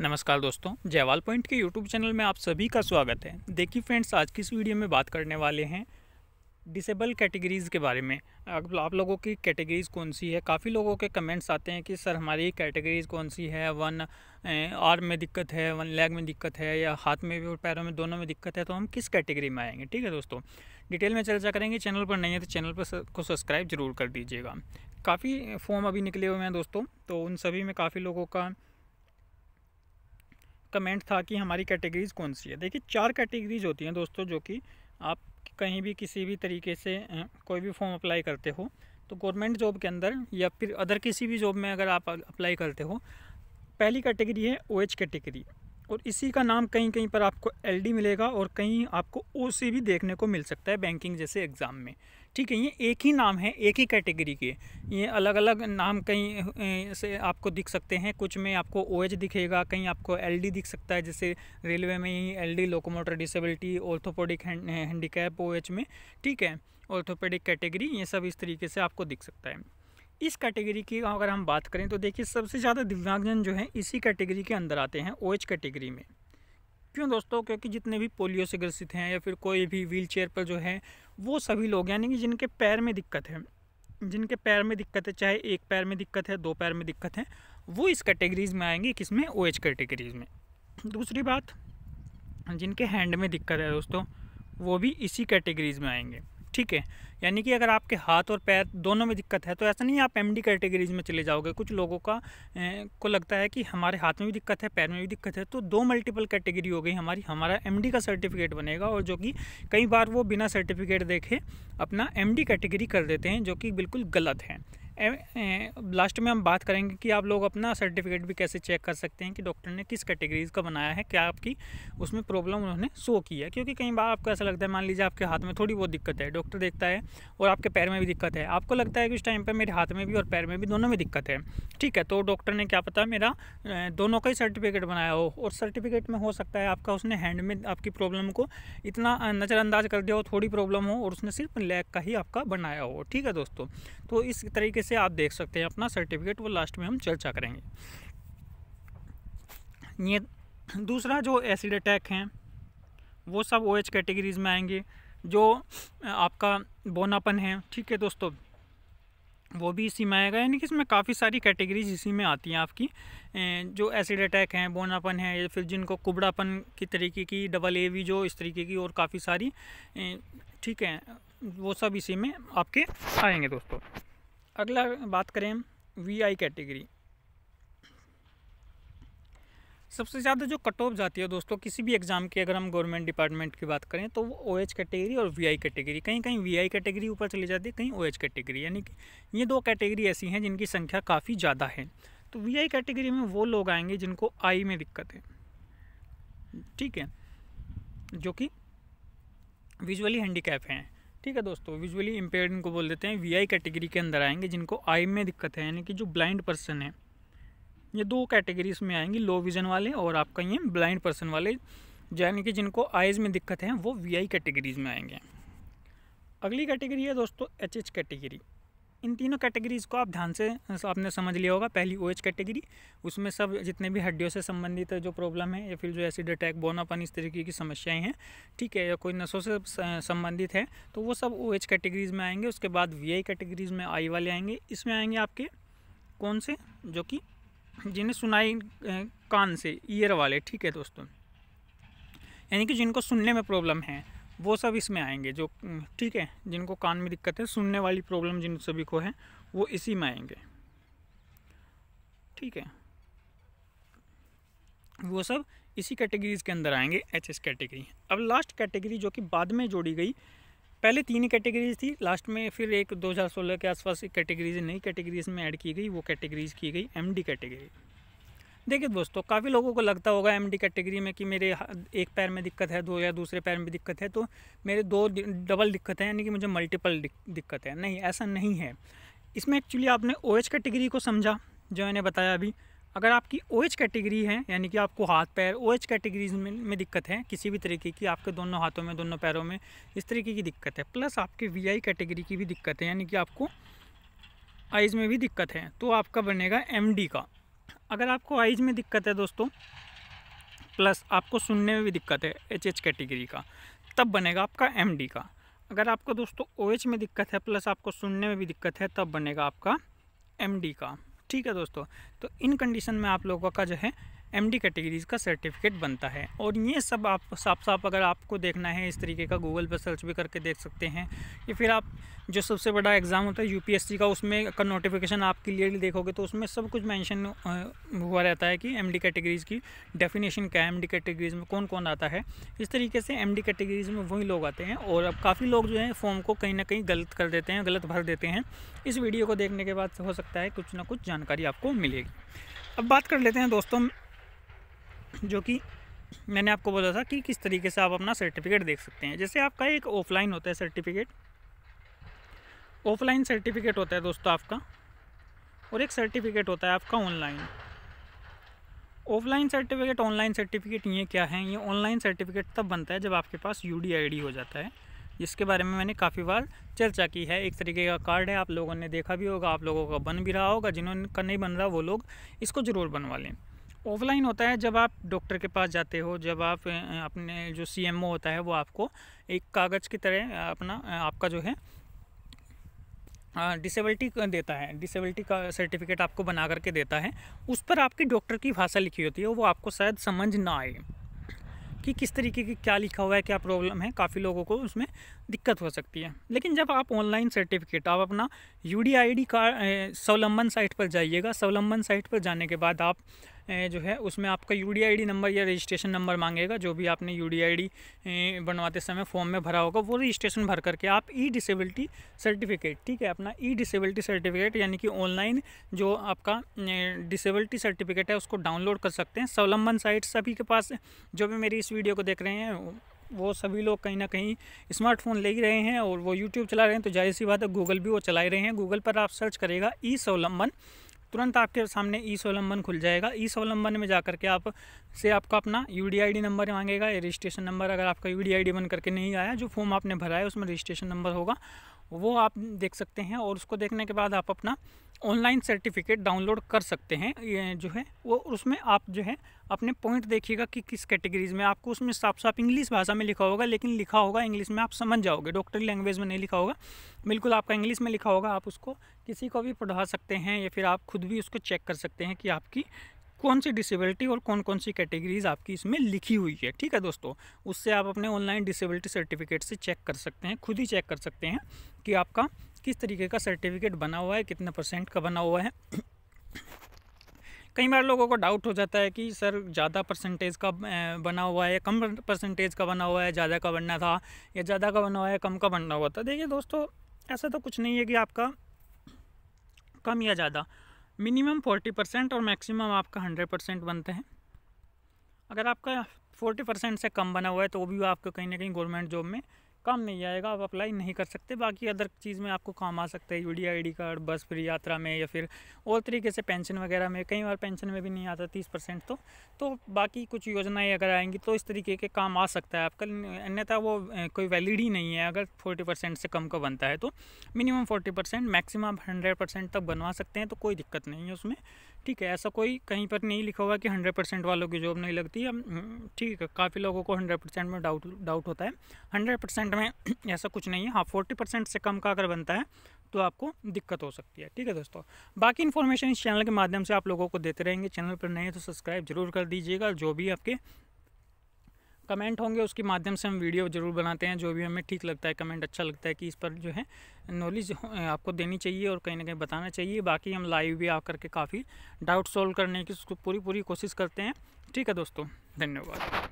नमस्कार दोस्तों जयवाल पॉइंट के यूट्यूब चैनल में आप सभी का स्वागत है देखिए फ्रेंड्स आज की इस वीडियो में बात करने वाले हैं डिसेबल कैटेगरीज़ के बारे में आप लोगों की कैटेगरीज़ कौन सी है काफ़ी लोगों के कमेंट्स आते हैं कि सर हमारी कैटेगरीज़ कौन सी है वन आर्म में दिक्कत है वन लेग में दिक्कत है या हाथ में भी और पैरों में दोनों में दिक्कत है तो हम किस कैटेगरी में आएंगे ठीक है दोस्तों डिटेल में चर्चा करेंगे चैनल पर नहीं है तो चैनल पर को सब्सक्राइब जरूर कर दीजिएगा काफ़ी फॉर्म अभी निकले हुए हैं दोस्तों तो उन सभी में काफ़ी लोगों का कमेंट था कि हमारी कैटेगरीज़ कौन सी है देखिए चार कैटेगरीज होती हैं दोस्तों जो कि आप कहीं भी किसी भी तरीके से कोई भी फॉर्म अप्लाई करते हो तो गवर्नमेंट जॉब के अंदर या फिर अदर किसी भी जॉब में अगर आप अप्लाई करते हो पहली कैटेगरी है ओ एच कैटेगरी और इसी का नाम कहीं कहीं पर आपको एल मिलेगा और कहीं आपको ओ भी देखने को मिल सकता है बैंकिंग जैसे एग्ज़ाम में ठीक है ये एक ही नाम है एक ही कैटेगरी के ये अलग अलग नाम कहीं से आपको दिख सकते हैं कुछ में आपको ओ OH दिखेगा कहीं आपको एल दिख सकता है जैसे रेलवे में ही L D locomotor disability orthopaedic handicap O में ठीक है ऑर्थोपेडिक कैटेगरी ये सब इस तरीके से आपको दिख सकता है इस कैटेगरी की अगर हम बात करें तो देखिए सबसे ज़्यादा दिव्यांगजन जो हैं इसी कैटेगरी के अंदर आते हैं ओ कैटेगरी में क्यों दोस्तों क्योंकि जितने भी पोलियो से ग्रसित हैं या फिर कोई भी व्हील चेयर पर जो है वो सभी लोग यानी कि जिनके पैर में दिक्कत है जिनके पैर में दिक्कत है चाहे एक पैर में दिक्कत है दो पैर में दिक्कत है वो इस कैटेगरीज में आएंगे में ओ कैटेगरीज में दूसरी बात जिनके हैंड में दिक्कत है दोस्तों वो भी इसी कैटेगरीज में आएंगे ठीक है यानी कि अगर आपके हाथ और पैर दोनों में दिक्कत है तो ऐसा नहीं आप एमडी कैटेगरीज में चले जाओगे कुछ लोगों का ए, को लगता है कि हमारे हाथ में भी दिक्कत है पैर में भी दिक्कत है तो दो मल्टीपल कैटेगरी हो गई हमारी हमारा एमडी का सर्टिफिकेट बनेगा और जो कि कई बार वो बिना सर्टिफिकेट देखे अपना एम कैटेगरी कर देते हैं जो कि बिल्कुल गलत है लास्ट में हम बात करेंगे कि आप लोग अपना सर्टिफिकेट भी कैसे चेक कर सकते हैं कि डॉक्टर ने किस कैटेगरीज का बनाया है क्या आपकी उसमें प्रॉब्लम उन्होंने शो की है क्योंकि कई बार आपको ऐसा लगता है मान लीजिए आपके हाथ में थोड़ी बहुत दिक्कत है डॉक्टर देखता है और आपके पैर में भी दिक्कत है आपको लगता है कि उस टाइम पर मेरे हाथ में भी और पैर में भी दोनों में दिक्कत है ठीक है तो डॉक्टर ने क्या पता मेरा दोनों का ही सर्टिफिकेट बनाया हो और सर्टिफिकेट में हो सकता है आपका उसने हैंड में आपकी प्रॉब्लम को इतना नज़रअंदाज कर दिया हो थोड़ी प्रॉब्लम हो और उसने सिर्फ लैग का ही आपका बनाया हो ठीक है दोस्तों तो इस तरीके से आप देख सकते हैं अपना सर्टिफिकेट वो लास्ट में हम चर्चा करेंगे ये दूसरा जो एसिड अटैक हैं वो सब ओ एच कैटेगरीज में आएंगे जो आपका बोनापन है ठीक है दोस्तों वो भी इसी में आएगा यानी कि इसमें काफ़ी सारी कैटेगरीज इसी में आती हैं आपकी जो एसिड अटैक हैं बोनापन है या फिर जिनको कुबड़ापन की तरीके की डबल ए वी जो इस तरीके की और काफ़ी सारी ठीक है वो सब इसी में आपके आएंगे दोस्तों अगला बात करें हम वीआई कैटेगरी सबसे ज़्यादा जो कट ऑफ जाती है दोस्तों किसी भी एग्ज़ाम की अगर हम गवर्नमेंट डिपार्टमेंट की बात करें तो वो ओ एच कैटेगरी और वीआई कैटेगरी कहीं कहीं वीआई कैटेगरी ऊपर चली जाती है कहीं ओ एच कैटेगरी यानी कि ये दो कैटेगरी ऐसी हैं जिनकी संख्या काफ़ी ज़्यादा है तो वीआई कैटेगरी में वो लोग आएंगे जिनको आई में दिक्कत है ठीक है जो कि विजुअली हैंडीकैप हैं ठीक है दोस्तों विजुअली इम्पेयर इनको बोल देते हैं वीआई कैटेगरी के अंदर आएंगे जिनको आई में दिक्कत है यानी कि जो ब्लाइंड पर्सन है ये दो कैटेगरीज में आएंगी लो विज़न वाले और आपका ये ब्लाइंड पर्सन वाले यानी कि जिनको आइज़ में दिक्कत है वो वी कैटेगरीज में आएंगे अगली कैटेगरी है दोस्तों एच एच कैटेगरी इन तीनों कैटेगरीज़ को आप ध्यान से आपने समझ लिया होगा पहली ओ एच कैटेगरी उसमें सब जितने भी हड्डियों से संबंधित जो प्रॉब्लम है या फिर जो एसिड अटैक बोनापन इस तरीके की समस्याएं हैं ठीक है या कोई नसों से संबंधित है तो वो सब ओ एच कैटेगरीज़ में आएंगे उसके बाद वी आई कैटेगरीज़ में आई वाले आएंगे इसमें आएंगे आपके कौन से जो कि जिन्हें सुनाई कान से ईयर वाले ठीक है दोस्तों यानी कि जिनको सुनने में प्रॉब्लम है वो सब इसमें आएंगे जो ठीक है जिनको कान में दिक्कत है सुनने वाली प्रॉब्लम जिन सभी को है वो इसी में आएंगे ठीक है वो सब इसी कैटेगरीज के अंदर आएंगे एच एस कैटेगरी अब लास्ट कैटेगरी जो कि बाद में जोड़ी गई पहले तीन ही कैटेगरीज थी लास्ट में फिर एक 2016 के आसपास एक कैटेगरीज नई कैटेगरीज में ऐड की गई वो कैटेगरीज की गई एमडी कैटेगरी देखिए दोस्तों काफ़ी लोगों को लगता होगा एम कैटेगरी में कि मेरे एक पैर में दिक्कत है दो या दूसरे पैर में दिक्कत है तो मेरे दो डबल दिक्कत है यानी कि मुझे मल्टीपल दिक्कत है नहीं ऐसा नहीं है इसमें एक्चुअली आपने ओ OH कैटेगरी को समझा जो मैंने बताया अभी अगर आपकी ओ OH कैटेगरी है यानी कि आपको हाथ पैर ओ OH कैटेगरीज में, में दिक्कत है किसी भी तरीके की आपके दोनों हाथों में दोनों पैरों में इस तरीके की दिक्कत है प्लस आपके वी आई कैटेगरी की भी दिक्कत है यानी कि आपको आइज़ में भी दिक्कत है तो आपका बनेगा एम डी का अगर आपको आइज में दिक्कत है दोस्तों प्लस आपको सुनने में भी दिक्कत है एच एच कैटेगरी का तब बनेगा आपका एम डी का अगर आपको दोस्तों ओ OH में दिक्कत है प्लस आपको सुनने में भी दिक्कत है तब बनेगा आपका एम डी का ठीक है दोस्तों तो इन कंडीशन में आप लोगों का जो है एमडी कैटेगरीज़ का सर्टिफिकेट बनता है और ये सब आप साफ साफ अगर आपको देखना है इस तरीके का गूगल पर सर्च भी करके देख सकते हैं या फिर आप जो सबसे बड़ा एग्ज़ाम होता है यूपीएससी का उसमें का नोटिफिकेशन आप क्लियरली देखोगे तो उसमें सब कुछ मेंशन हुआ रहता है कि एमडी कैटेगरीज़ की डेफिनेशन क्या है डी कैटेगरीज़ में कौन कौन आता है इस तरीके से डी कैटेगरीज़ में वही लोग आते हैं और अब काफ़ी लोग जो है फॉर्म को कहीं ना कहीं गलत कर देते हैं गलत भर देते हैं इस वीडियो को देखने के बाद हो सकता है कुछ ना कुछ जानकारी आपको मिलेगी अब बात कर लेते हैं दोस्तों जो कि मैंने आपको बोला था कि किस तरीके से आप अपना सर्टिफिकेट देख सकते हैं जैसे आपका एक ऑफलाइन होता है सर्टिफिकेट ऑफलाइन सर्टिफिकेट होता है दोस्तों आपका और एक सर्टिफिकेट होता है आपका online offline certificate online certificate ये क्या है ये ऑनलाइन सर्टिफिकेट तब बनता है जब आपके पास यू डी हो जाता है जिसके बारे में मैंने काफ़ी बार चर्चा की है एक तरीके का कार्ड है आप लोगों ने देखा भी होगा आप लोगों का बन भी रहा होगा जिन्होंने का नहीं बन रहा वो लोग इसको ज़रूर बनवा लें ऑफलाइन होता है जब आप डॉक्टर के पास जाते हो जब आप अपने जो सी होता है वो आपको एक कागज़ की तरह अपना आपका जो है डिसेबिलिटी देता है डिसेबिलिटी का सर्टिफिकेट आपको बना करके देता है उस पर आपकी डॉक्टर की भाषा लिखी होती है वो आपको शायद समझ ना आए कि किस तरीके की क्या लिखा हुआ है क्या प्रॉब्लम है काफ़ी लोगों को उसमें दिक्कत हो सकती है लेकिन जब आप ऑनलाइन सर्टिफिकेट आप अपना यू डी आई डी का स्वलंबन साइट पर जाइएगा स्वलंबन साइट पर जाने के बाद आप जो है उसमें आपका यू डी नंबर या रजिस्ट्रेशन नंबर मांगेगा जो भी आपने यू डी बनवाते समय फॉर्म में भरा होगा वो रजिस्ट्रेशन भर करके आप ई डिसेबिलिटी सर्टिफिकेट ठीक है अपना ई डिसेबिलिटी सर्टिफिकेट यानी कि ऑनलाइन जो आपका डिसेबिलिटी सर्टिफिकेट है उसको डाउनलोड कर सकते हैं स्वलंबन साइट सभी के पास जो भी मेरी इस वीडियो को देख रहे हैं वो सभी लोग कहीं ना कहीं स्मार्टफोन ले ही रहे हैं और वो यूट्यूब चला रहे हैं तो जाहिर सी बात है गूगल भी वो चला ही रहे हैं गूगल पर आप सर्च करेगा ई स्वलंबन तुरंत आपके सामने ई स्वलंबन खुल जाएगा ई स्वलंबन में जाकर के आप से आपका अपना यू डी नंबर मांगेगा रजिस्ट्रेशन नंबर अगर आपका यू डी बन करके नहीं आया जो फॉर्म आपने भरा है उसमें रजिस्ट्रेशन नंबर होगा वो आप देख सकते हैं और उसको देखने के बाद आप अपना ऑनलाइन सर्टिफिकेट डाउनलोड कर सकते हैं ये जो है वो उसमें आप जो है अपने पॉइंट देखिएगा कि किस कैटेगरीज में आपको उसमें साफ साफ इंग्लिश भाषा में लिखा होगा लेकिन लिखा होगा इंग्लिश में आप समझ जाओगे डॉक्टरी लैंग्वेज में नहीं लिखा होगा बिल्कुल आपका इंग्लिश में लिखा होगा आप उसको किसी को भी पढ़ा सकते हैं या फिर आप खुद भी उसको चेक कर सकते हैं कि आपकी कौन सी डिसेबिलिटी और कौन कौन सी कैटेगरीज आपकी इसमें लिखी हुई है ठीक है दोस्तों उससे आप अपने ऑनलाइन डिसेबिलिटी सर्टिफिकेट से चेक कर सकते हैं खुद ही चेक कर सकते हैं कि आपका किस तरीके का सर्टिफिकेट बना हुआ है कितने परसेंट का बना हुआ है कई बार लोगों को डाउट हो जाता है कि सर ज़्यादा परसेंटेज का बना हुआ है कम परसेंटेज का बना हुआ है ज़्यादा का बनना था या ज़्यादा का बना हुआ है कम का बनना हुआ था देखिए दोस्तों ऐसा तो कुछ नहीं है कि आपका कम या ज़्यादा मिनिमम फोर्टी परसेंट और मैक्सिमम आपका हंड्रेड परसेंट बनते हैं अगर आपका फोर्टी परसेंट से कम बना हुआ है तो वो भी आपको कहीं ना कहीं गवर्नमेंट जॉब में काम नहीं आएगा आप अप्लाई नहीं कर सकते बाकी अदर चीज़ में आपको काम आ सकता है U D card bus free यात्रा में या फिर और तरीके से पेंशन वगैरह में कई बार पेंशन में भी नहीं आता तीस परसेंट तो तो बाकी कुछ योजनाएं अगर आएंगी तो इस तरीके के काम आ सकता है आपका अन्यथा वो कोई वैलिड ही नहीं है अगर फोर्टी परसेंट से कम का बनता है तो minimum forty percent maximum hundred percent तक बनवा सकते हैं तो कोई दिक्कत नहीं है उसमें ठीक है ऐसा कोई कहीं पर नहीं लिखा हुआ कि हंड्रेड परसेंट वालों की जॉब नहीं लगती हम्म, ठीक है काफ़ी लोगों को हंड्रेड परसेंट में डाउट डाउट होता है हंड्रेड परसेंट में ऐसा कुछ नहीं है हाँ फोर्टी परसेंट से कम का अगर बनता है तो आपको दिक्कत हो सकती है ठीक है दोस्तों बाकी इन्फॉर्मेशन इस चैनल के माध्यम से आप लोगों को देते रहेंगे चैनल पर नए तो सब्सक्राइब जरूर कर दीजिएगा जो भी आपके कमेंट होंगे उसके माध्यम से हम वीडियो ज़रूर बनाते हैं जो भी हमें ठीक लगता है कमेंट अच्छा लगता है कि इस पर जो है नॉलेज आपको देनी चाहिए और कहीं ना कहीं बताना चाहिए बाकी हम लाइव भी आकर के काफ़ी डाउट सॉल्व करने की पूरी पूरी कोशिश करते हैं ठीक है दोस्तों धन्यवाद